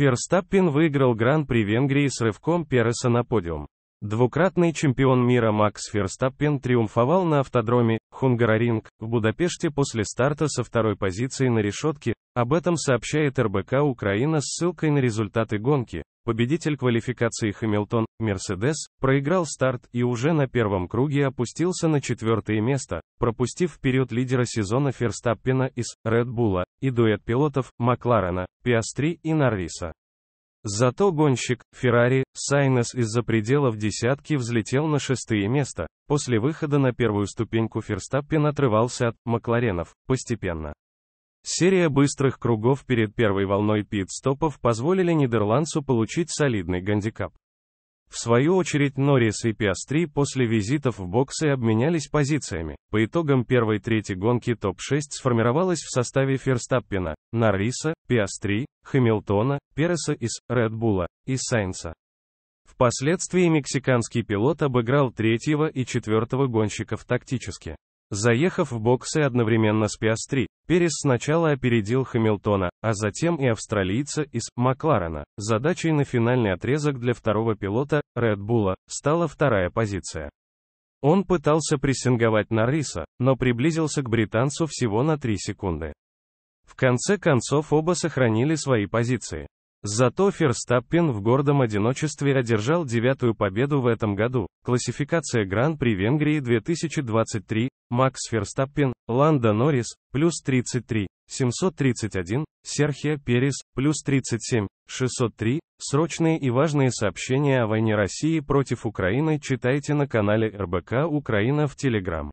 Ферстаппин выиграл Гран-при Венгрии с рывком Переса на подиум. Двукратный чемпион мира Макс Ферстаппин триумфовал на автодроме Хунгараринг в Будапеште после старта со второй позиции на решетке, об этом сообщает РБК Украина с ссылкой на результаты гонки, Победитель квалификации Хэмилтон, Мерседес, проиграл старт и уже на первом круге опустился на четвертое место, пропустив вперед лидера сезона Ферстаппена из Red Bull и дуэт пилотов Макларена, Пиастри и Норриса. Зато гонщик Феррари Сайнес из-за пределов десятки взлетел на шестое место. После выхода на первую ступеньку Ферстаппен отрывался от Макларенов постепенно. Серия быстрых кругов перед первой волной пит-стопов позволили нидерландцу получить солидный гандикап. В свою очередь Норрис и Пиастри после визитов в боксы обменялись позициями. По итогам первой трети гонки топ-6 сформировалась в составе Ферстаппина, Норриса, Пиастри, Хэмилтона, Переса из Редбула и Сайнса. Впоследствии мексиканский пилот обыграл третьего и четвертого гонщиков тактически. Заехав в боксы одновременно с Пиастри, Перес сначала опередил Хамилтона, а затем и австралийца из Макларена. Задачей на финальный отрезок для второго пилота, Редбула, стала вторая позиция. Он пытался прессинговать Нарриса, но приблизился к британцу всего на 3 секунды. В конце концов оба сохранили свои позиции. Зато Ферстаппин в гордом одиночестве одержал девятую победу в этом году. Классификация Гран-при Венгрии 2023, Макс Ферстаппин, Ланда Норрис, плюс 33, 731, Серхия Перес, плюс 37, 603. Срочные и важные сообщения о войне России против Украины читайте на канале РБК Украина в Телеграм.